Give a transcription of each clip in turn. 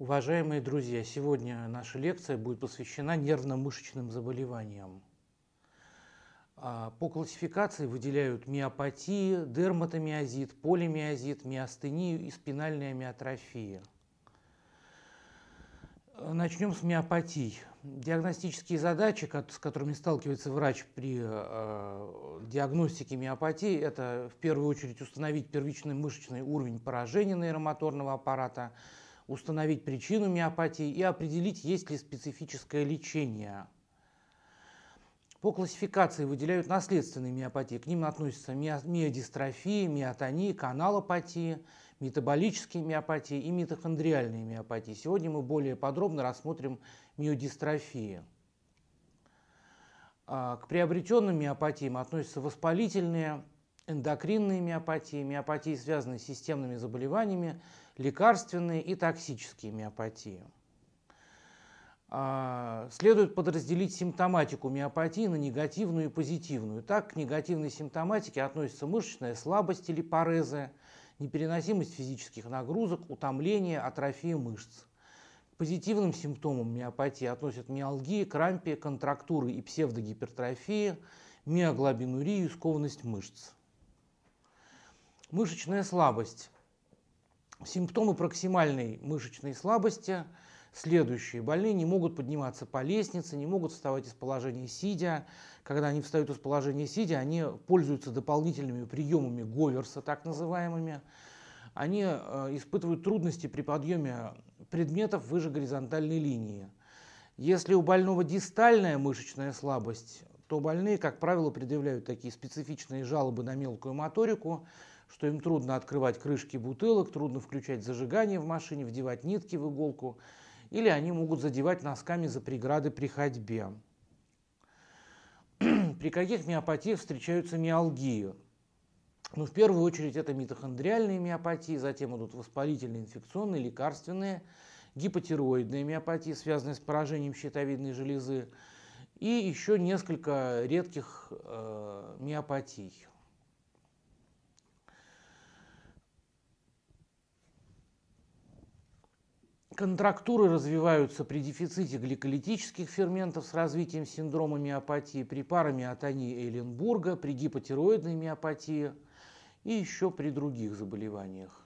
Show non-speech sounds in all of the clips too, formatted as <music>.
Уважаемые друзья, сегодня наша лекция будет посвящена нервно-мышечным заболеваниям. А, по классификации выделяют миопатии, дерматомиозит, полимиозит, миостению и спинальная миотрофия. Начнем с миопатий. Диагностические задачи, с которыми сталкивается врач при э, диагностике миопатии, это в первую очередь установить первичный мышечный уровень поражения нейромоторного аппарата – установить причину миопатии и определить, есть ли специфическое лечение. По классификации выделяют наследственные миопатии. К ним относятся миодистрофии, миотонии, каналопатии, метаболические миопатии и митохондриальные миопатии. Сегодня мы более подробно рассмотрим миодистрофии. А, к приобретенным миопатиям относятся воспалительные, эндокринные миопатии, миопатии, связанные с системными заболеваниями, лекарственные и токсические миопатии. А, следует подразделить симптоматику миопатии на негативную и позитивную. Так, к негативной симптоматике относятся мышечная слабость или парезы, непереносимость физических нагрузок, утомление, атрофия мышц. К позитивным симптомам миопатии относят миалгии, крампии, контрактуры и псевдогипертрофии, миоглобинурию и скованность мышц. Мышечная слабость Симптомы проксимальной мышечной слабости следующие. Больные не могут подниматься по лестнице, не могут вставать из положения сидя. Когда они встают из положения сидя, они пользуются дополнительными приемами говерса, так называемыми. Они э, испытывают трудности при подъеме предметов выше горизонтальной линии. Если у больного дистальная мышечная слабость, то больные, как правило, предъявляют такие специфичные жалобы на мелкую моторику – что им трудно открывать крышки бутылок, трудно включать зажигание в машине, вдевать нитки в иголку, или они могут задевать носками за преграды при ходьбе. <clears throat> при каких миопатиях встречаются миалгии? Ну, в первую очередь это митохондриальные миопатии, затем идут воспалительные, инфекционные, лекарственные, гипотироидные миопатии, связанные с поражением щитовидной железы, и еще несколько редких э, миопатий. Контрактуры развиваются при дефиците гликолитических ферментов с развитием синдрома миопатии, при парамиотонии Эйленбурга, при гипотироидной миопатии и еще при других заболеваниях.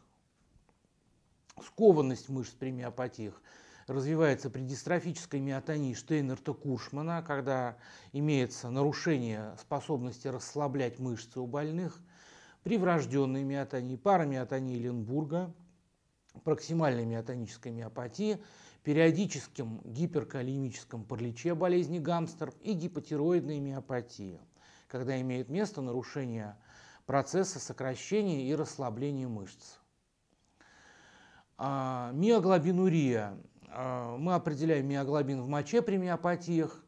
Скованность мышц при миопатиях развивается при дистрофической миотонии Штейнерта-Куршмана, когда имеется нарушение способности расслаблять мышцы у больных, при врожденной миотонии, парамиотонии Ленбурга – проксимальной миотонической миопатии, периодическом гиперкалиемическом параличе болезни гамстер и гипотироидной миопатии, когда имеет место нарушение процесса сокращения и расслабления мышц. А, миоглобинурия. А, мы определяем миоглобин в моче при миопатиях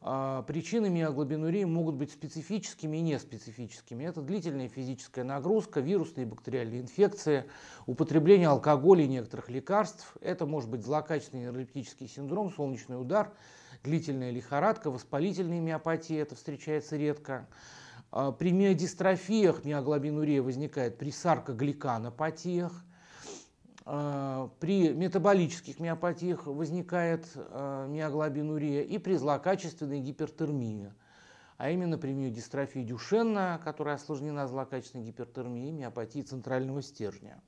а, причинами аглобинурии могут быть специфическими и неспецифическими. Это длительная физическая нагрузка, вирусные и бактериальные инфекции, употребление алкоголя и некоторых лекарств. Это может быть злокачественный нейролептический синдром, солнечный удар, длительная лихорадка, воспалительная миопатия. Это встречается редко. А, при миодистрофиях миоглобинурия возникает при саркогликанопатиях. А, при метаболических миопатиях возникает а, миоглобинурия и при злокачественной гипертермии, а именно при миодистрофии Дюшенна, которая осложнена злокачественной гипертермией и миопатии центрального стержня.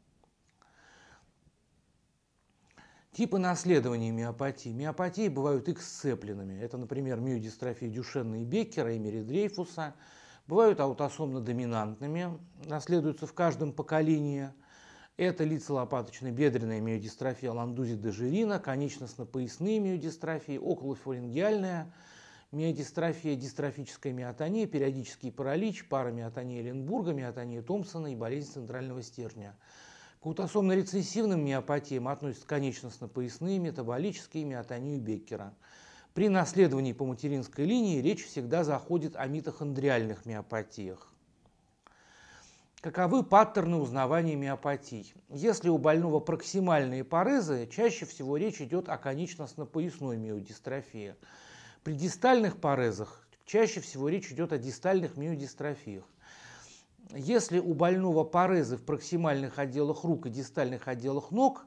Типы наследования миопатии. Миопатии бывают X-сцепленными. Это, например, миодистрофия Дюшенна и Беккера, и Меридрейфуса. Бывают аутосомно-доминантными, наследуются в каждом поколении – это лицелопаточная бедренная миодистрофия ландузи дежирина, конечностно-поясные миодистрофии, околофарингеальная миодистрофия, дистрофическая миотония, периодический паралич, парамиотония Ленбурга, миотония Томпсона и болезнь центрального стержня. К аутосомно-рецессивным миопатиям относятся конечностно-поясные, метаболические, миотонию Беккера. При наследовании по материнской линии речь всегда заходит о митохондриальных миопатиях. Каковы паттерны узнавания миопатий? Если у больного проксимальные порезы, чаще всего речь идет о конечностно-поясной миодистрофии. При дистальных порезах чаще всего речь идет о дистальных миодистрофиях. Если у больного порезы в проксимальных отделах рук и дистальных отделах ног,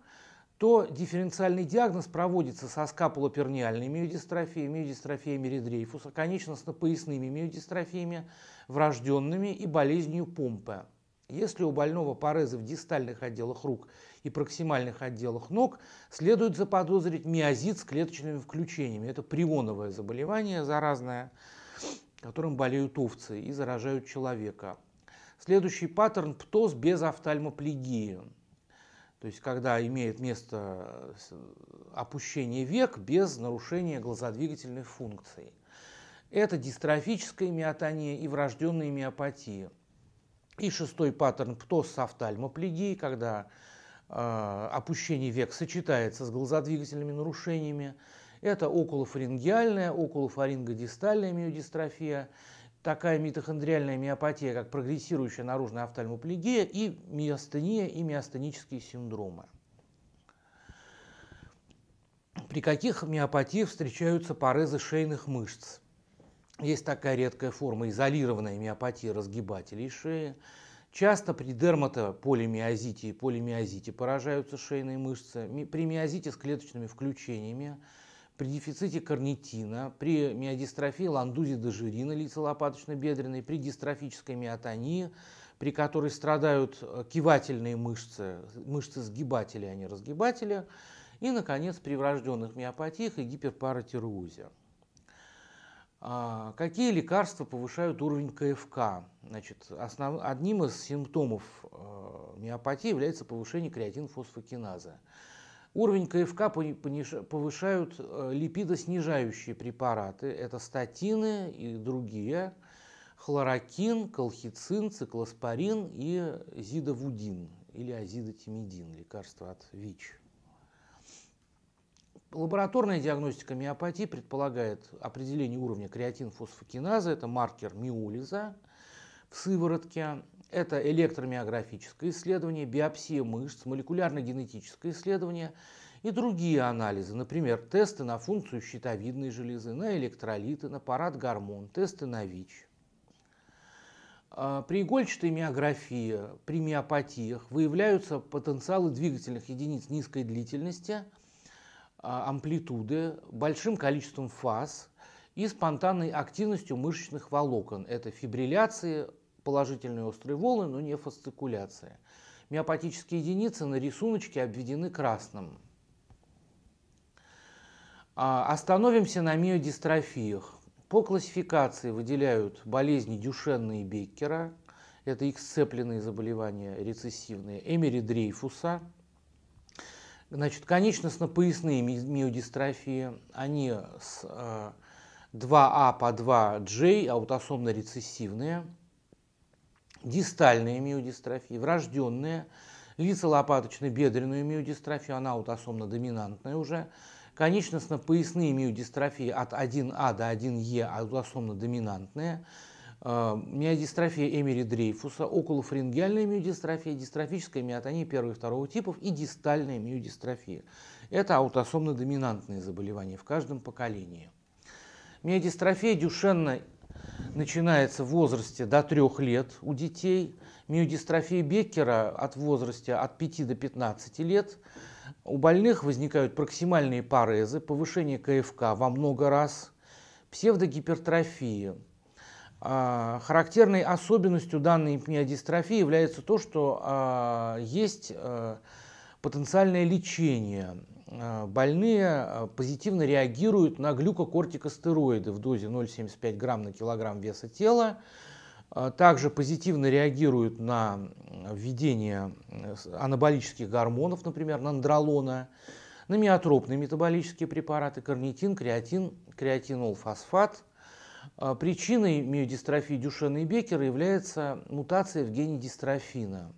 то дифференциальный диагноз проводится со скапулоперниальной миодистрофией, миодистрофией меридрейфуса, конечностно-поясными миодистрофиями, врожденными и болезнью помпе. Если у больного порезы в дистальных отделах рук и проксимальных отделах ног, следует заподозрить миозит с клеточными включениями. Это прионовое заболевание заразное, которым болеют овцы и заражают человека. Следующий паттерн – птоз без офтальмоплегии. То есть, когда имеет место э, опущение век без нарушения глазодвигательной функции. Это дистрофическая миотония и врожденная миопатия – и шестой паттерн ПТОС с офтальмоплегией, когда э, опущение век сочетается с глазодвигательными нарушениями. Это околофарингеальная, околофарингодистальная миодистрофия, такая митохондриальная миопатия, как прогрессирующая наружная офтальмоплегия и миостения и миостенические синдромы. При каких миопатиях встречаются порезы шейных мышц? Есть такая редкая форма изолированной миопатии разгибателей шеи. Часто при дерматополимиозите и полимиозите поражаются шейные мышцы. При миозите с клеточными включениями, при дефиците карнитина, при миодистрофии ландузи дожирина лицелопаточно-бедренной, при дистрофической миотонии, при которой страдают э, кивательные мышцы, мышцы сгибателя, а не разгибателя, и, наконец, при врожденных миопатиях и гиперпаратирузе. А, какие лекарства повышают уровень КФК? Значит, основ... Одним из симптомов э, миопатии является повышение креатинфосфокиназа. Уровень КФК повышают э, липидоснижающие препараты. Это статины и другие. Хлорокин, колхицин, циклоспорин и зидовудин или азидотимидин, лекарство от ВИЧ. Лабораторная диагностика миопатии предполагает определение уровня креатинфосфокиназа, это маркер миолиза в сыворотке, это электромиографическое исследование, биопсия мышц, молекулярно-генетическое исследование и другие анализы, например, тесты на функцию щитовидной железы, на электролиты, на парад гормон, тесты на ВИЧ. А, при игольчатой миографии, при миопатиях выявляются потенциалы двигательных единиц низкой длительности – а, амплитуды, большим количеством фаз и спонтанной активностью мышечных волокон. Это фибрилляции, положительные острые волны, но не фасцикуляция. Миопатические единицы на рисуночке обведены красным. А, остановимся на миодистрофиях. По классификации выделяют болезни Дюшенна и Беккера, это их сцепленные заболевания рецессивные, Эмери Дрейфуса – Значит, конечностно-поясные миодистрофии, они с 2А э, а по 2J, аутосомно-рецессивные, дистальные миодистрофии, врожденные, лицелопаточно-бедренную миодистрофию, она аутосомно-доминантная уже, конечностно-поясные миодистрофии от 1А до 1Е аутосомно-доминантные, миодистрофия Эмери Дрейфуса, околофарингеальная миодистрофия, дистрофическая миотония первого и второго типов и дистальная миодистрофия. Это аутосомно-доминантные заболевания в каждом поколении. Миодистрофия Дюшенна начинается в возрасте до 3 лет у детей, миодистрофия Беккера от возраста от 5 до 15 лет. У больных возникают проксимальные парезы, повышение КФК во много раз, псевдогипертрофия – а, характерной особенностью данной пневмодистрофии является то, что а, есть а, потенциальное лечение. Больные позитивно реагируют на глюкокортикостероиды в дозе 0,75 грамм на килограмм веса тела. Также позитивно реагируют на введение э, анаболических гормонов, например, нандролона, на миотропные метаболические препараты, карнитин, креатин, креатинол, фосфат – а причиной миодистрофии Дюшена и Беккера является мутация в гене дистрофина.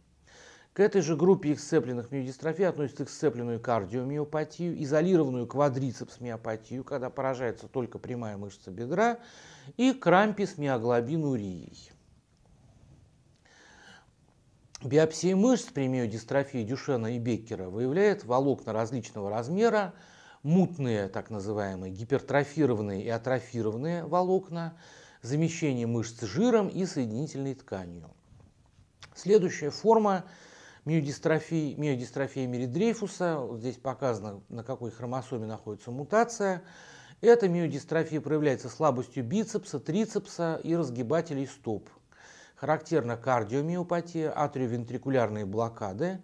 К этой же группе эксцепленных миодистрофий относится эксцепленную кардиомиопатию, изолированную квадрицепс-миопатию, когда поражается только прямая мышца бедра, и крампис-миоглобинурией. Биопсия мышц при миодистрофии Дюшена и Беккера выявляет волокна различного размера, мутные, так называемые, гипертрофированные и атрофированные волокна, замещение мышц жиром и соединительной тканью. Следующая форма миодистрофии, миодистрофии меридрейфуса, вот здесь показано, на какой хромосоме находится мутация, эта миодистрофия проявляется слабостью бицепса, трицепса и разгибателей стоп. Характерна кардиомиопатия, атриовентрикулярные блокады,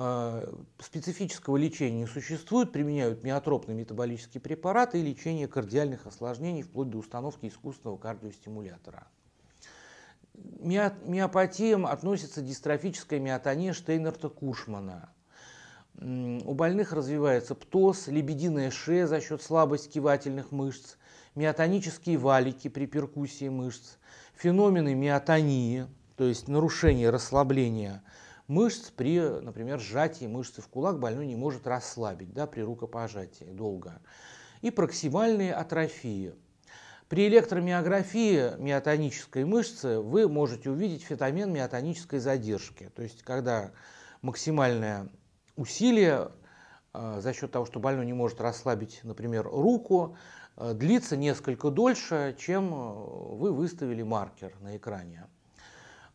а, специфического лечения не существует, применяют миотропные метаболические препараты и лечение кардиальных осложнений вплоть до установки искусственного кардиостимулятора. Миопатиям относится дистрофическая миотония Штейнерта-Кушмана. У больных развивается птоз, лебединая шея за счет слабости кивательных мышц, миотонические валики при перкуссии мышц, феномены миотонии, то есть нарушение расслабления – мышц при, например, сжатии мышцы в кулак больной не может расслабить да, при рукопожатии долго. И проксимальные атрофии. При электромиографии миотонической мышцы вы можете увидеть фетомен миотонической задержки. То есть, когда максимальное усилие э, за счет того, что больной не может расслабить, например, руку, э, длится несколько дольше, чем э, вы выставили маркер на экране.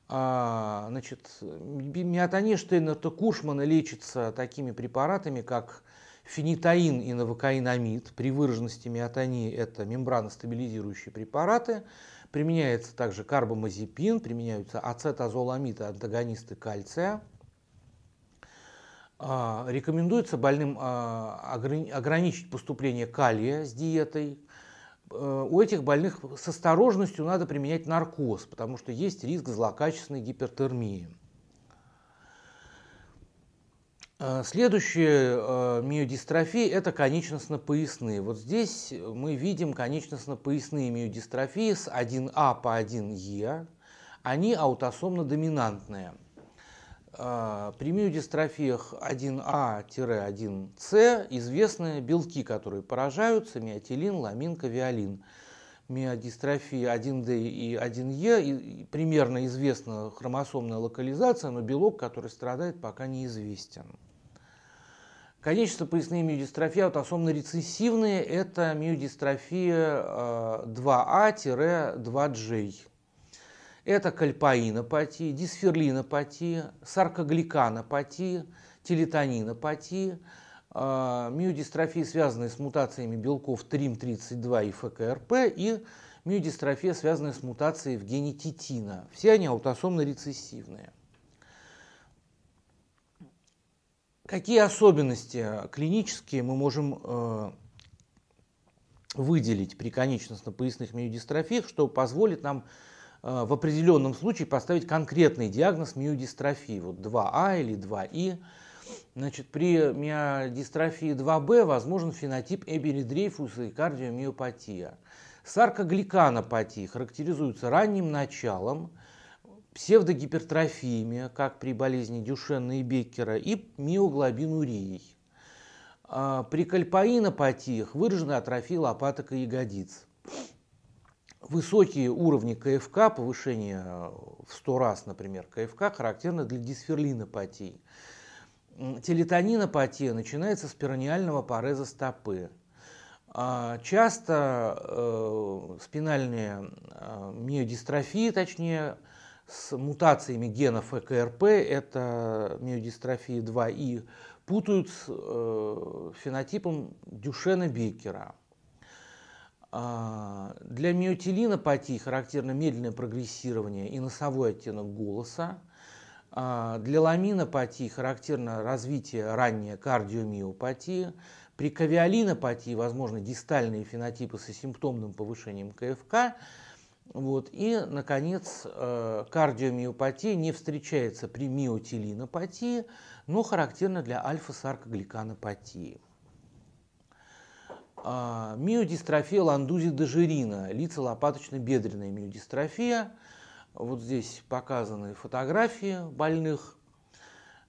А, значит, миотония Штейнерта Кушмана лечится такими препаратами, как фенитаин и навокаинамид. При выраженности миотонии это мембраностабилизирующие препараты. Применяется также карбамазепин, применяются ацетазоламиды и антагонисты кальция. А, рекомендуется больным а, ограничить поступление калия с диетой, Э, у этих больных с осторожностью надо применять наркоз, потому что есть риск злокачественной гипертермии. Э, следующая э, миодистрофия – это конечностно-поясные. Вот здесь мы видим конечностно-поясные миодистрофии с 1А по 1Е. Они аутосомно-доминантные – а, при миодистрофиях 1А-1С известны белки, которые поражаются, миотилин, ламин, кавиолин. Миодистрофии 1D и 1Е примерно известна хромосомная локализация, но белок, который страдает, пока неизвестен. Количество поясные миодистрофии, вот рецессивные, это миодистрофия 2А-2J. Это кальпаинопатия, дисферлинопатия, саркогликанопатия, телетонинопатия, а, миодистрофии, связанные с мутациями белков ТРИМ-32 и ФКРП, и миодистрофия, связанная с мутацией в гене титина. Все они аутосомно-рецессивные. Какие особенности клинические мы можем э, выделить при конечностно-поясных миодистрофиях, что позволит нам Э, в определенном случае поставить конкретный диагноз миодистрофии, вот 2А а или 2И. Значит, при миодистрофии 2Б возможен фенотип эберидрейфуса и кардиомиопатия. Саркогликанопатии характеризуются ранним началом, псевдогипертрофиями, как при болезни Дюшена и Беккера, и миоглобинурией. Э, при кальпаинопатиях выражена атрофия лопаток и ягодиц. Высокие уровни КФК, повышение э, в 100 раз, например, КФК, характерно для дисферлинопатии. Телетонинопатия начинается с перониального пореза стопы. А, часто э, спинальные э, миодистрофии, точнее, с мутациями генов ЭКРП, это миодистрофии 2И, путают с э, фенотипом Дюшена-Беккера. А, для миотелинопатии характерно медленное прогрессирование и носовой оттенок голоса. А, для ламинопатии характерно развитие ранней кардиомиопатии. При кавиолинопатии возможны дистальные фенотипы со симптомным повышением КФК. Вот. И, наконец, э, кардиомиопатия не встречается при миотелинопатии, но характерна для альфа-саркогликанопатии. А, миодистрофия ландузи дожирина, лица лопаточно-бедренная миодистрофия. Вот здесь показаны фотографии больных.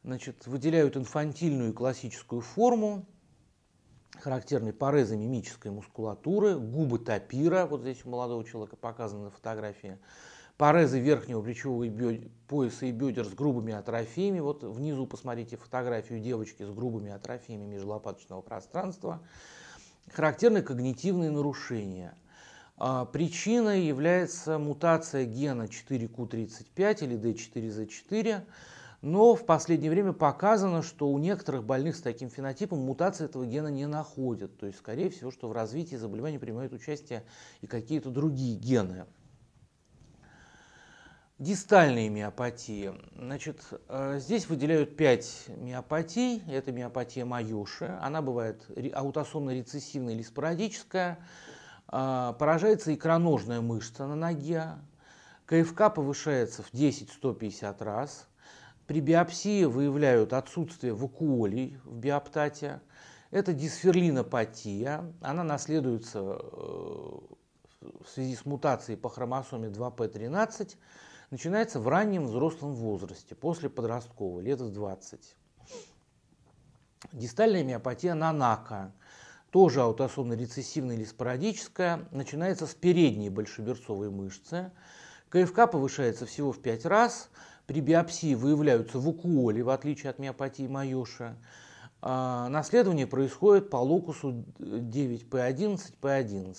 Значит, выделяют инфантильную и классическую форму, характерной порезы мимической мускулатуры, губы тапира, вот здесь у молодого человека показана фотография, порезы верхнего плечевого пояса и бедер с грубыми атрофиями. Вот внизу посмотрите фотографию девочки с грубыми атрофиями межлопаточного пространства характерны когнитивные нарушения. А, причиной является мутация гена 4Q35 или D4Z4, но в последнее время показано, что у некоторых больных с таким фенотипом мутации этого гена не находят. То есть, скорее всего, что в развитии заболевания принимают участие и какие-то другие гены. Дистальные миопатии. Значит, э, здесь выделяют 5 миопатий. Это миопатия Маюши. Она бывает аутосомно-рецессивная или спорадическая. Э, поражается икроножная мышца на ноге. КФК повышается в 10-150 раз. При биопсии выявляют отсутствие вакуолей в биоптате. Это дисферлинопатия. Она наследуется э, в связи с мутацией по хромосоме 2p13 начинается в раннем взрослом возрасте, после подросткового, лет в 20. Дистальная миопатия нанака, тоже аутосомно-рецессивная или спорадическая, начинается с передней большеберцовой мышцы. КФК повышается всего в 5 раз, при биопсии выявляются вукуоли в отличие от миопатии Майоши. А, наследование происходит по локусу 9P11, P11.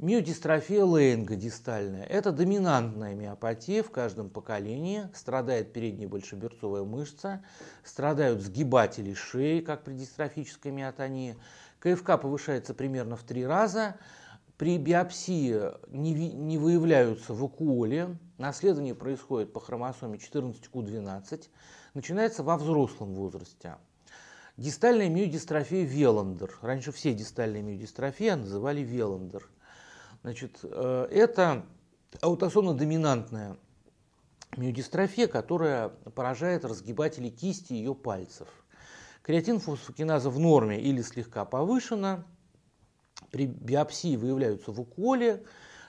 Миодистрофия Лейнга дистальная – это доминантная миопатия в каждом поколении, страдает передняя большеберцовая мышца, страдают сгибатели шеи, как при дистрофической миотонии. КФК повышается примерно в три раза, при биопсии не, не выявляются вакуоли, наследование происходит по хромосоме 14Q12, начинается во взрослом возрасте. Дистальная миодистрофия Веландер. Раньше все дистальные миодистрофии называли Веландер – Значит, э, это аутосомно-доминантная миодистрофия, которая поражает разгибатели кисти ее пальцев. Креатин фосфокиназа в норме или слегка повышена. При биопсии выявляются в уколе.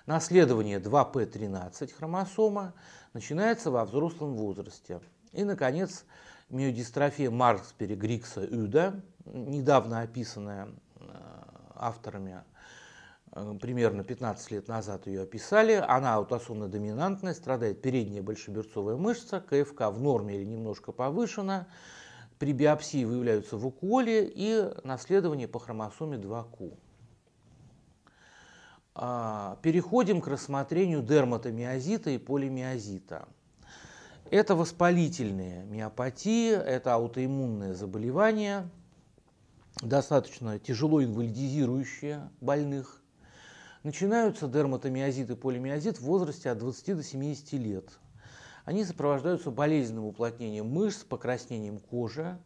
Наследование 2P13 хромосома начинается во взрослом возрасте. И, наконец, миодистрофия маркс Грикса Юда, недавно описанная э, авторами Э, примерно 15 лет назад ее описали, она аутосомно-доминантная, страдает передняя большеберцовая мышца, КФК в норме или немножко повышена, при биопсии выявляются в уколе и наследование по хромосоме 2Q. А, переходим к рассмотрению дерматомиозита и полимиозита. Это воспалительные миопатии, это аутоиммунные заболевания, достаточно тяжело инвалидизирующие больных, Начинаются дерматомиозит и полимиозит в возрасте от 20 до 70 лет. Они сопровождаются болезненным уплотнением мышц, покраснением кожи.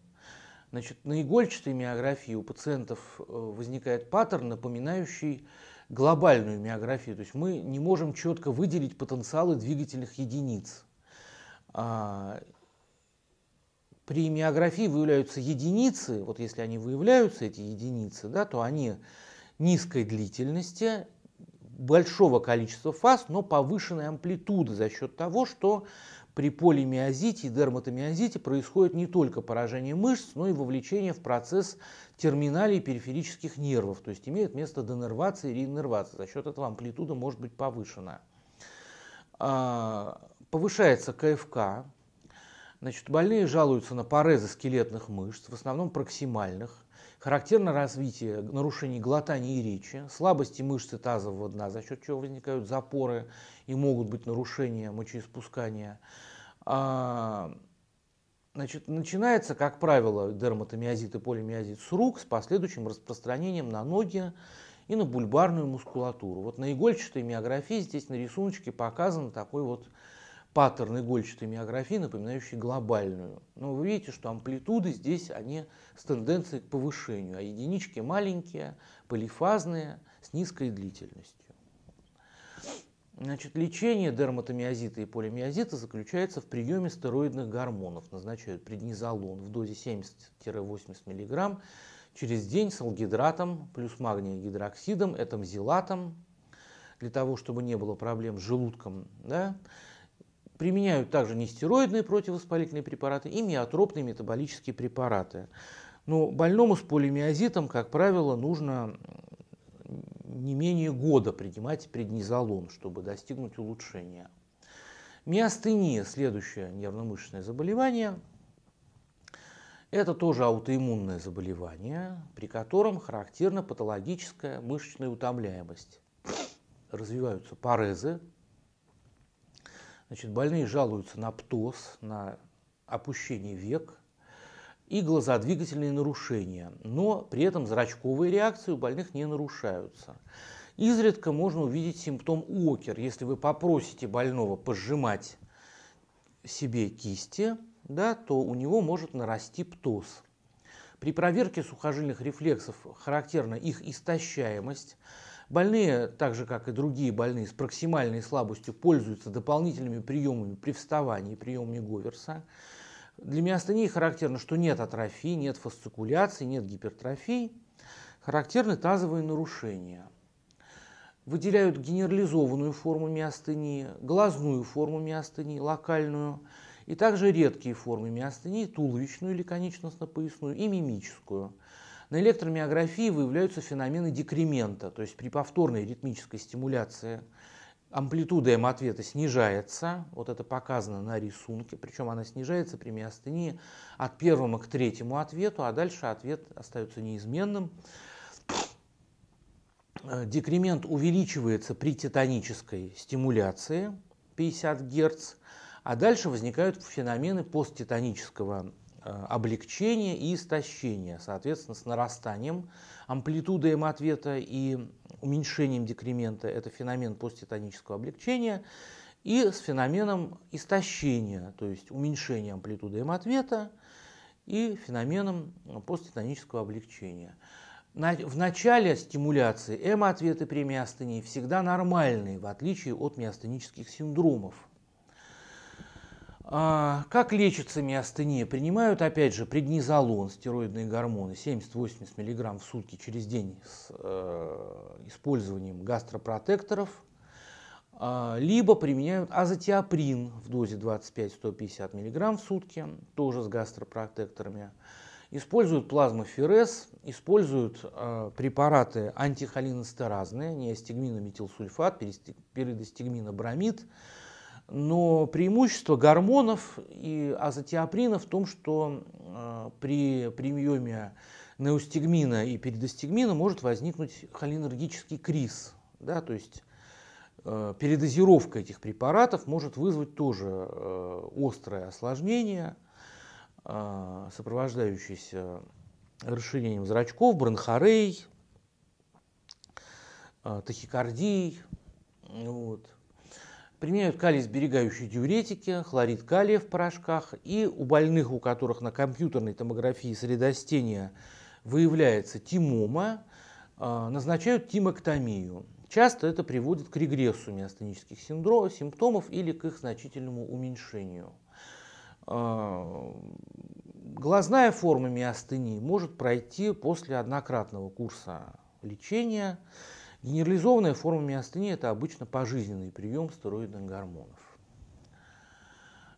Значит, на игольчатой миографии у пациентов э, возникает паттерн, напоминающий глобальную миографию. То есть мы не можем четко выделить потенциалы двигательных единиц. А, при миографии выявляются единицы, вот если они выявляются, эти единицы, да, то они низкой длительности большого количества фаз, но повышенной амплитуды за счет того, что при полимиозите и дерматомиозите происходит не только поражение мышц, но и вовлечение в процесс терминалей периферических нервов, то есть имеет место денервация и реиннервация. За счет этого амплитуда может быть повышена. А, повышается КФК, значит, больные жалуются на порезы скелетных мышц, в основном проксимальных, Характерно развитие нарушений глотания и речи, слабости мышцы тазового дна, за счет чего возникают запоры и могут быть нарушения мочеиспускания. А, значит, начинается, как правило, дерматомиозит и полимиозит с рук с последующим распространением на ноги и на бульбарную мускулатуру. Вот на игольчатой миографии здесь на рисуночке показан такой вот паттерн игольчатой миографии, напоминающий глобальную. Но вы видите, что амплитуды здесь, они с тенденцией к повышению, а единички маленькие, полифазные, с низкой длительностью. Значит, лечение дерматомиозита и полимиозита заключается в приеме стероидных гормонов. Назначают преднизолон в дозе 70-80 мг через день с алгидратом плюс магния гидроксидом, этамзилатом, для того, чтобы не было проблем с желудком. Да? Применяют также нестероидные противовоспалительные препараты и миотропные метаболические препараты. Но ну, больному с полимиозитом, как правило, нужно не менее года принимать преднизолон, чтобы достигнуть улучшения. Миостения – следующее нервно-мышечное заболевание. Это тоже аутоиммунное заболевание, при котором характерна патологическая мышечная утомляемость. Развиваются парезы, Значит, больные жалуются на птоз, на опущение век и глазодвигательные нарушения, но при этом зрачковые реакции у больных не нарушаются. Изредка можно увидеть симптом окер, если вы попросите больного пожимать себе кисти, да, то у него может нарасти птоз. При проверке сухожильных рефлексов характерна их истощаемость, Больные, так же как и другие больные с проксимальной слабостью, пользуются дополнительными приемами при вставании, приемами Говерса. Для миостении характерно, что нет атрофии, нет фасцикуляции, нет гипертрофии. Характерны тазовые нарушения. Выделяют генерализованную форму миостении, глазную форму миостении, локальную, и также редкие формы миостении, туловищную или конечностно-поясную и мимическую – на электромиографии выявляются феномены декремента, то есть при повторной ритмической стимуляции амплитуда М-ответа снижается, вот это показано на рисунке, причем она снижается при миостении от первого к третьему ответу, а дальше ответ остается неизменным. Декремент увеличивается при титанической стимуляции 50 Гц, а дальше возникают феномены посттитанического Э, облегчения и истощения, соответственно, с нарастанием амплитуды М ответа и уменьшением декремента, это феномен посттитанического облегчения, и с феноменом истощения, то есть уменьшения амплитуды М ответа и феноменом посттитанического облегчения. В начале стимуляции М эм ответы при миостении всегда нормальные, в отличие от миостенических синдромов – а, как лечится миостения? Принимают, опять же, преднизолон, стероидные гормоны, 70-80 мг в сутки через день с э, использованием гастропротекторов, а, либо применяют азотиоприн в дозе 25-150 мг в сутки, тоже с гастропротекторами. Используют плазмоферез, используют э, препараты антихолинестеразные, неостигминометилсульфат, передостигминобромид, бромид но преимущество гормонов и азотиоприна в том, что э, при приеме неустигмина и передостигмина может возникнуть холинергический криз. Да, то есть э, передозировка этих препаратов может вызвать тоже э, острое осложнение, сопровождающееся расширением зрачков, бронхорей, э, Вот. Применяют калий-сберегающие диуретики, хлорид калия в порошках и у больных, у которых на компьютерной томографии средостения выявляется тимома, а, назначают тимоктомию. Часто это приводит к регрессу миостенических симптомов или к их значительному уменьшению. А, глазная форма миостении может пройти после однократного курса лечения. Генерализованная форма миостении – это обычно пожизненный прием стероидных гормонов.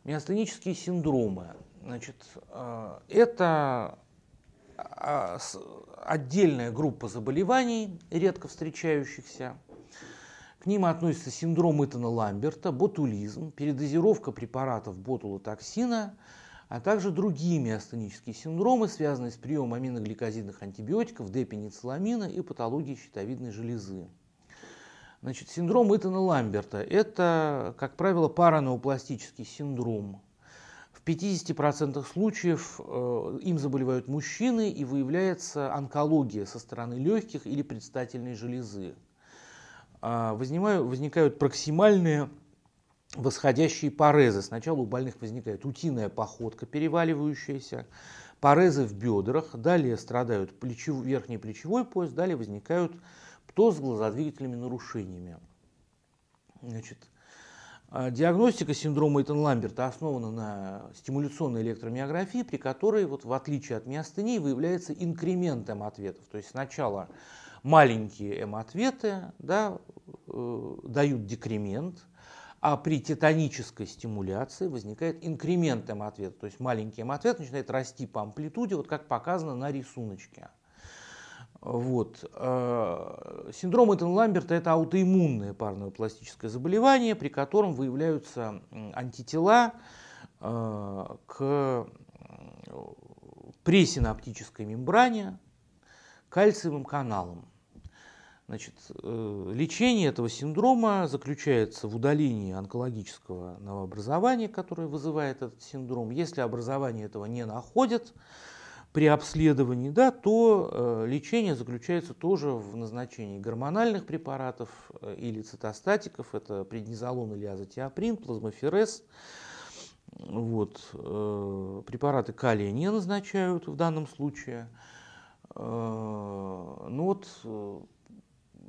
Миостенические синдромы. Значит, э, это а, отдельная группа заболеваний, редко встречающихся. К ним относятся синдром Итана Ламберта, ботулизм, передозировка препаратов ботулотоксина – а также другими астенические синдромы, связанные с приемом аминогликозидных антибиотиков, депеницилламина и патологии щитовидной железы. Значит, синдром Итана Ламберта – это, как правило, паранопластический синдром. В 50% случаев э, им заболевают мужчины и выявляется онкология со стороны легких или предстательной железы. А, возникают проксимальные восходящие парезы Сначала у больных возникает утиная походка, переваливающаяся, парезы в бедрах, далее страдают плечев, верхний плечевой пояс, далее возникают птоз с глазодвигательными нарушениями. Значит, а, диагностика синдрома эйтон ламберта основана на стимуляционной электромиографии, при которой, вот, в отличие от миостении, выявляется инкремент М-ответов. То есть сначала маленькие М-ответы да, э, дают декремент – а при титанической стимуляции возникает инкремент М-ответа, то есть маленький ответ начинает расти по амплитуде, вот как показано на рисуночке. Вот. Э, синдром Эттон-Ламберта – это аутоиммунное парное пластическое заболевание, при котором выявляются антитела э, к пресинаптической мембране кальциевым каналам. Значит, э, лечение этого синдрома заключается в удалении онкологического новообразования, которое вызывает этот синдром. Если образование этого не находят при обследовании, да, то э, лечение заключается тоже в назначении гормональных препаратов э, или цитостатиков. Это преднизолон или азотиоприн, плазмоферез. Вот. Препараты калия не назначают в данном случае. Ну вот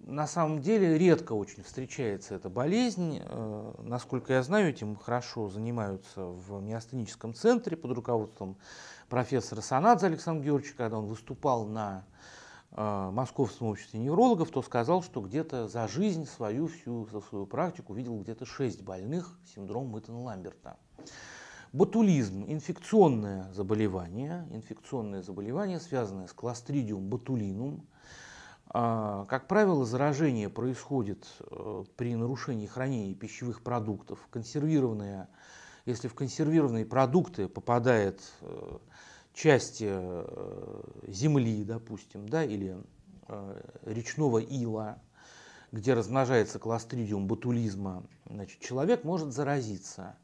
на самом деле редко очень встречается эта болезнь. Э, насколько я знаю, этим хорошо занимаются в миостеническом центре под руководством профессора Санадзе Александра Георгиевича, когда он выступал на э, Московском обществе неврологов, то сказал, что где-то за жизнь свою, всю за свою практику видел где-то 6 больных синдром Мыттон-Ламберта. Ботулизм – инфекционное заболевание, инфекционное заболевание, связанное с кластридиум ботулинум – а, как правило, заражение происходит э, при нарушении хранения пищевых продуктов. Консервированные, если в консервированные продукты попадает э, часть э, земли, допустим, да, или речного ила, где размножается кластридиум ботулизма, значит, человек может заразиться.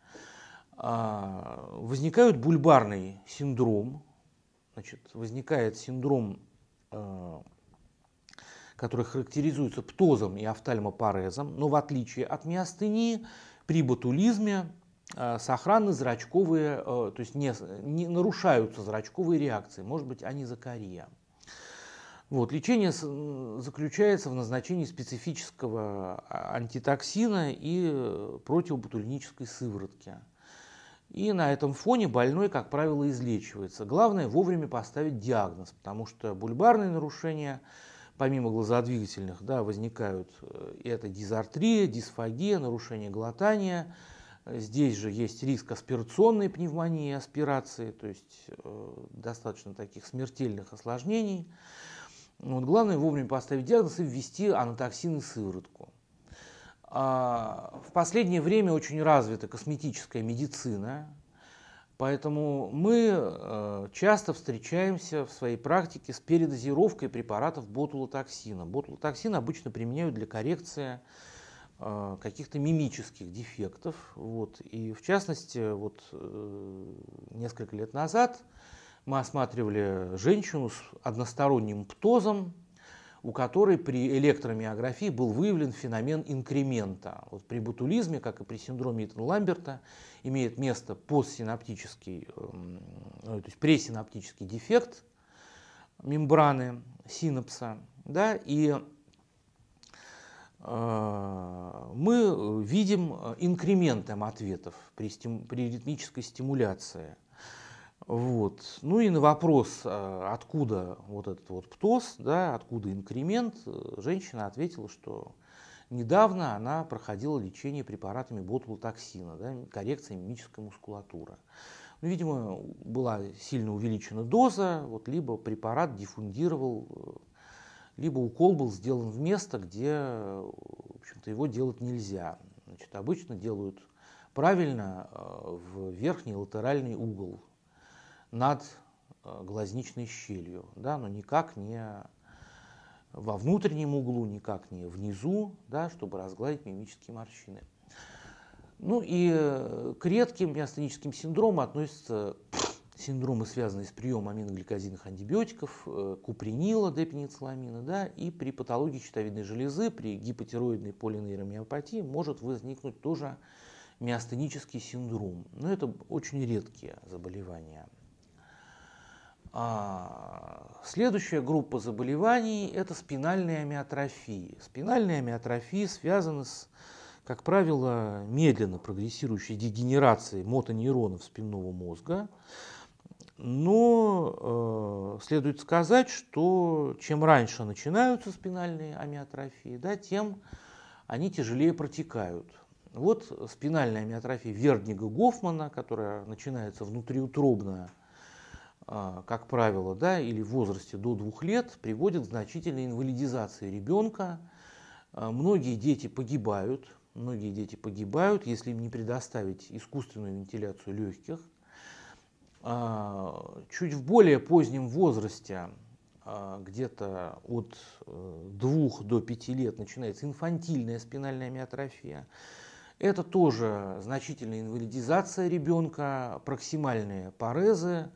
А, возникает бульбарный синдром, значит, возникает синдром которые характеризуются птозом и офтальмопарезом, но в отличие от миостении, при ботулизме э, сохраны зрачковые, э, то есть не, не нарушаются зрачковые реакции, может быть, анизокария. Вот, лечение заключается в назначении специфического а, антитоксина и э, противобутулинической сыворотки. И на этом фоне больной, как правило, излечивается. Главное вовремя поставить диагноз, потому что бульбарные нарушения помимо глазодвигательных, да, возникают э, это дизартрия, дисфагия, нарушение глотания. Здесь же есть риск аспирационной пневмонии, аспирации, то есть э, достаточно таких смертельных осложнений. Ну, вот главное вовремя поставить диагноз и ввести анатоксин и сыворотку. А, в последнее время очень развита косметическая медицина, Поэтому мы э, часто встречаемся в своей практике с передозировкой препаратов ботулотоксина. Ботулотоксин обычно применяют для коррекции э, каких-то мимических дефектов. Вот. И в частности, вот э, несколько лет назад мы осматривали женщину с односторонним птозом, у которой при электромиографии был выявлен феномен инкремента. Вот при бутулизме, как и при синдроме Итон-Ламберта, имеет место постсинаптический, эм, ну, то есть пресинаптический дефект мембраны синапса, да, и э, мы видим э, инкрементом ответов при, стим, при ритмической стимуляции. Вот. Ну и на вопрос, а, откуда вот этот вот ПТОС, да, откуда инкремент, э, женщина ответила, что недавно она проходила лечение препаратами ботулотоксина, да, коррекция мимической мускулатуры. Ну, видимо, была сильно увеличена доза, вот, либо препарат диффундировал, э, либо укол был сделан в место, где э, в общем-то, его делать нельзя. Значит, обычно делают правильно в верхний латеральный угол над э, глазничной щелью, да, но никак не во внутреннем углу, никак не внизу, да, чтобы разгладить мимические морщины. Ну и э, к редким миостеническим синдромам относятся синдромы, связанные с приемом аминогликозидных антибиотиков, э, купринила, депенициламина, да, и при патологии щитовидной железы, при гипотироидной полинейромиопатии может возникнуть тоже миостенический синдром. Но это очень редкие заболевания. А следующая группа заболеваний – это спинальные амиотрофии. Спинальные амиотрофии связаны с, как правило, медленно прогрессирующей дегенерацией мотонейронов спинного мозга. Но э, следует сказать, что чем раньше начинаются спинальные амиотрофии, да, тем они тяжелее протекают. Вот спинальная амиотрофия Верднига-Гофмана, которая начинается внутриутробная. А, как правило, да, или в возрасте до двух лет, приводит к значительной инвалидизации ребенка. А, многие дети погибают, многие дети погибают, если им не предоставить искусственную вентиляцию легких. А, чуть в более позднем возрасте, где-то от э, двух до пяти лет, начинается инфантильная спинальная миотрофия. Это тоже значительная инвалидизация ребенка, проксимальные парезы,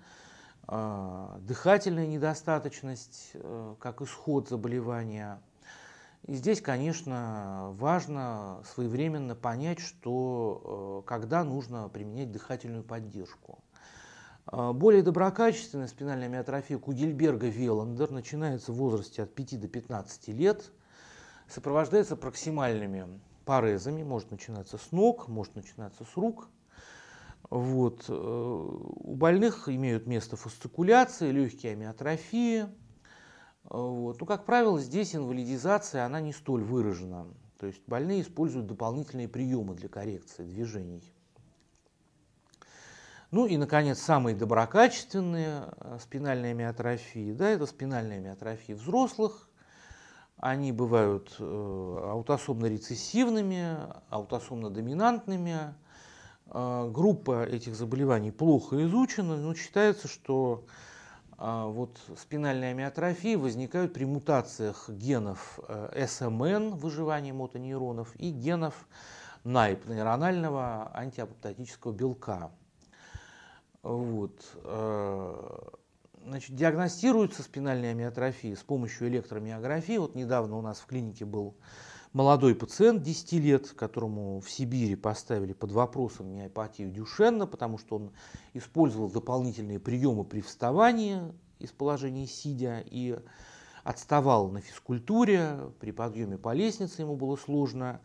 а, дыхательная недостаточность э, как исход заболевания. И здесь, конечно, важно своевременно понять, что э, когда нужно применять дыхательную поддержку. А, более доброкачественная спинальная миотрофия кудельберга Веландер начинается в возрасте от 5 до 15 лет, сопровождается проксимальными парезами, может начинаться с ног, может начинаться с рук – вот. Э, у больных имеют место фасцикуляции, легкие амиотрофии. Э, вот. Ну, как правило, здесь инвалидизация она не столь выражена. То есть больные используют дополнительные приемы для коррекции движений. Ну и, наконец, самые доброкачественные э, спинальные амиотрофии, Да, это спинальные амиотрофии взрослых. Они бывают аутосомно-рецессивными, аутосомно-доминантными, а, группа этих заболеваний плохо изучена, но считается, что а, вот спинальные амиотрофии возникают при мутациях генов э, СМН, выживания мотонейронов, и генов НАЙП, нейронального антиапоптотического белка. Вот. Э, значит, диагностируются спинальные амиотрофии с помощью электромиографии. Вот недавно у нас в клинике был молодой пациент 10 лет, которому в Сибири поставили под вопросом миопатию Дюшенна, потому что он использовал дополнительные приемы при вставании из положения сидя и отставал на физкультуре, при подъеме по лестнице ему было сложно.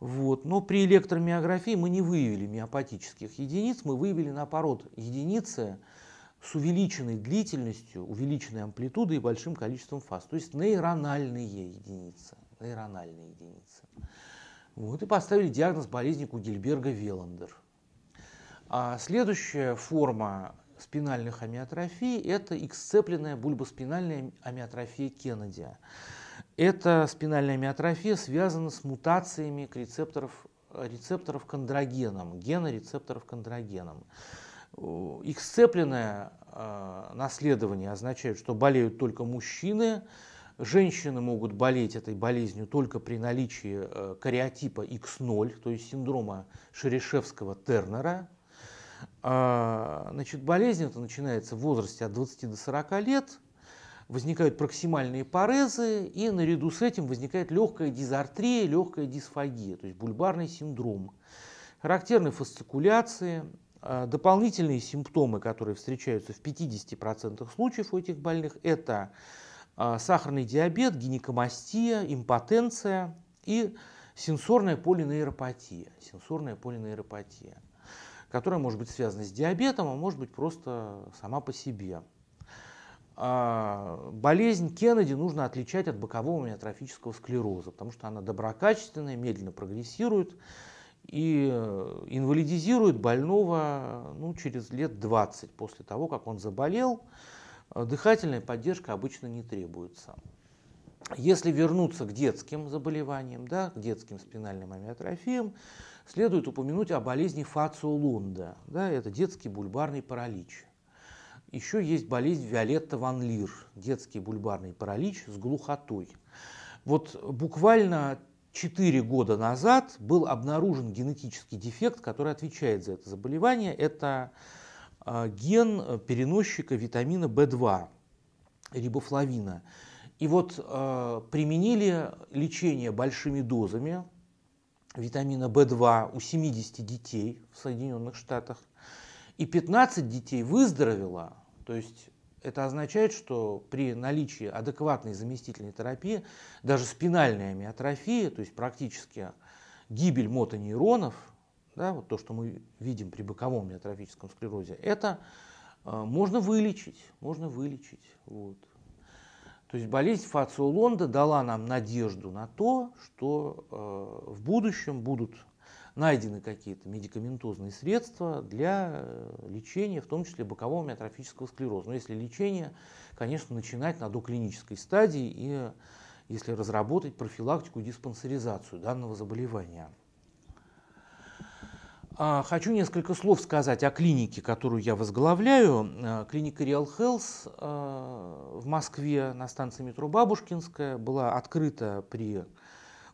Вот. Но при электромиографии мы не выявили миопатических единиц, мы выявили наоборот единицы с увеличенной длительностью, увеличенной амплитудой и большим количеством фаз, то есть нейрональные единицы аэрональная единица. Вот, и поставили диагноз болезни Кугельберга Веландер. А следующая форма спинальных амиотрофий – это иксцепленная бульбоспинальная амиотрофия Кеннеди. Эта спинальная амиотрофия связана с мутациями к рецепторов, рецепторов кондрогеном, гена рецепторов кондрогеном. Их сцепленное э, наследование означает, что болеют только мужчины, Женщины могут болеть этой болезнью только при наличии э, кариотипа X0, то есть синдрома Шерешевского-Тернера. А, значит, болезнь это начинается в возрасте от 20 до 40 лет, возникают проксимальные порезы, и наряду с этим возникает легкая дизартрия, легкая дисфагия, то есть бульбарный синдром. Характерны фасцикуляции, а, дополнительные симптомы, которые встречаются в 50% случаев у этих больных, это а, сахарный диабет, гинекомастия, импотенция и сенсорная полинейропатия. Сенсорная полинейропатия, которая может быть связана с диабетом, а может быть просто сама по себе. А, болезнь Кеннеди нужно отличать от бокового миотрофического склероза, потому что она доброкачественная, медленно прогрессирует и э, инвалидизирует больного ну, через лет 20 после того, как он заболел дыхательная поддержка обычно не требуется. Если вернуться к детским заболеваниям, да, к детским спинальным амиотрофиям, следует упомянуть о болезни Фациолунда. Да, это детский бульбарный паралич. Еще есть болезнь Виолетта Ван Лир, детский бульбарный паралич с глухотой. Вот буквально 4 года назад был обнаружен генетический дефект, который отвечает за это заболевание. Это а, ген э, переносчика витамина В2, рибофлавина. И вот э, применили лечение большими дозами витамина В2 у 70 детей в Соединенных Штатах, и 15 детей выздоровело, то есть это означает, что при наличии адекватной заместительной терапии даже спинальная миотрофия, то есть практически гибель мотонейронов – да, вот то, что мы видим при боковом неотрофическом склерозе, это э, можно вылечить, можно вылечить. Вот. То есть болезнь Фациолонда дала нам надежду на то, что э, в будущем будут найдены какие-то медикаментозные средства для э, лечения, в том числе бокового миотрофического склероза. Но если лечение, конечно, начинать на доклинической стадии и если разработать профилактику диспансеризацию данного заболевания. А, хочу несколько слов сказать о клинике, которую я возглавляю. Э, клиника Real Health э, в Москве на станции метро Бабушкинская была открыта при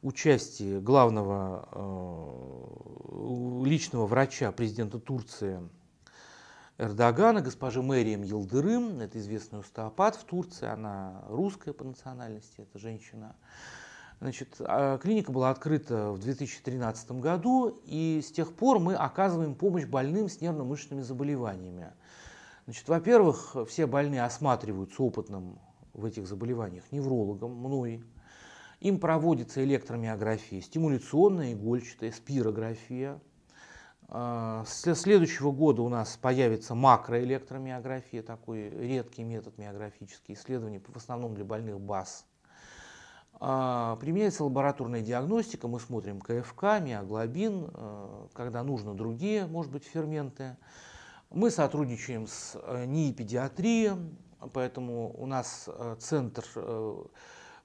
участии главного э, личного врача президента Турции Эрдогана, госпожи Мэрием Елдырым. Это известный остеопат в Турции, она русская по национальности, Это женщина. Значит, а, клиника была открыта в 2013 году, и с тех пор мы оказываем помощь больным с нервно-мышечными заболеваниями. Значит, во-первых, все больные осматриваются опытным в этих заболеваниях неврологом, мной. Им проводится электромиография, стимуляционная, игольчатая, спирография. А, с следующего года у нас появится макроэлектромиография, такой редкий метод миографических исследований, в основном для больных БАС. А, применяется лабораторная диагностика, мы смотрим КФК, миоглобин, э, когда нужно другие, может быть, ферменты. Мы сотрудничаем с э, НИИ педиатрией, поэтому у нас э, центр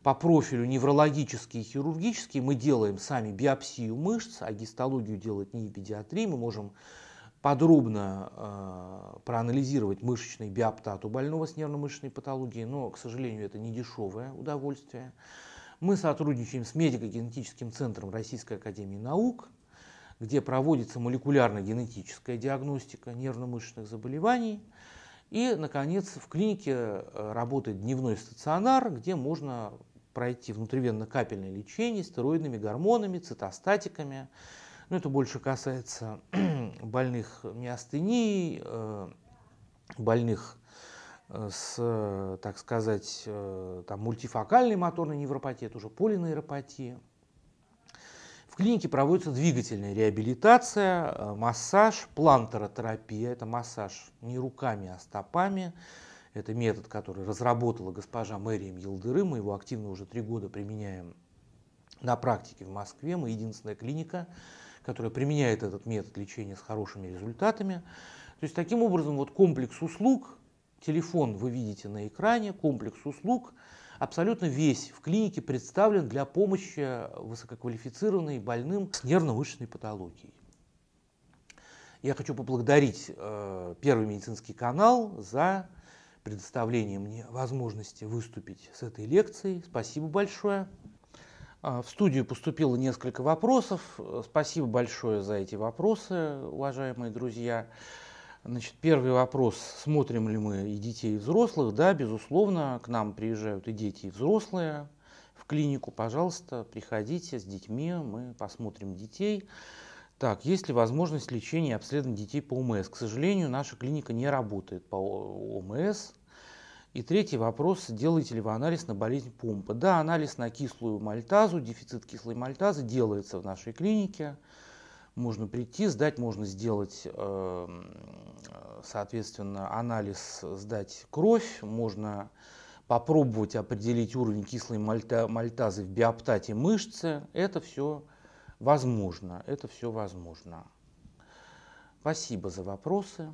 по профилю неврологический и хирургический. Мы делаем сами биопсию мышц, а гистологию делает НИИ педиатрии. Мы можем подробно э, проанализировать мышечный биоптат у больного с нервно-мышечной патологией, но, к сожалению, это не дешевое удовольствие. Мы сотрудничаем с медико-генетическим центром Российской Академии Наук, где проводится молекулярно-генетическая диагностика нервно-мышечных заболеваний. И, наконец, в клинике э, работает дневной стационар, где можно пройти внутривенно-капельное лечение стероидными гормонами, цитостатиками. Но это больше касается <clears throat> больных миостении, э, больных с, э, так сказать, э, там, мультифокальной моторной невропатией, это уже полинейропатия. В клинике проводится двигательная реабилитация, э, массаж, плантеротерапия, это массаж не руками, а стопами. Это метод, который разработала госпожа Мэрием Елдыры, мы его активно уже три года применяем на практике в Москве. Мы единственная клиника, которая применяет этот метод лечения с хорошими результатами. То есть таким образом вот комплекс услуг Телефон вы видите на экране, комплекс услуг абсолютно весь в клинике представлен для помощи высококвалифицированным больным с нервно-мышечной патологией. Я хочу поблагодарить э, Первый медицинский канал за предоставление мне возможности выступить с этой лекцией. Спасибо большое. Э, в студию поступило несколько вопросов. Э, спасибо большое за эти вопросы, уважаемые друзья. Значит, первый вопрос, смотрим ли мы и детей, и взрослых. Да, безусловно, к нам приезжают и дети, и взрослые. В клинику, пожалуйста, приходите с детьми, мы посмотрим детей. Так, есть ли возможность лечения и обследования детей по ОМС? К сожалению, наша клиника не работает по ОМС. И третий вопрос, делаете ли вы анализ на болезнь помпы? Да, анализ на кислую мальтазу, дефицит кислой мальтазы делается в нашей клинике можно прийти, сдать, можно сделать, эм, э, соответственно, анализ, сдать кровь, можно попробовать определить уровень кислой мальтазы в биоптате мышцы. Это все возможно, это все возможно. Спасибо за вопросы.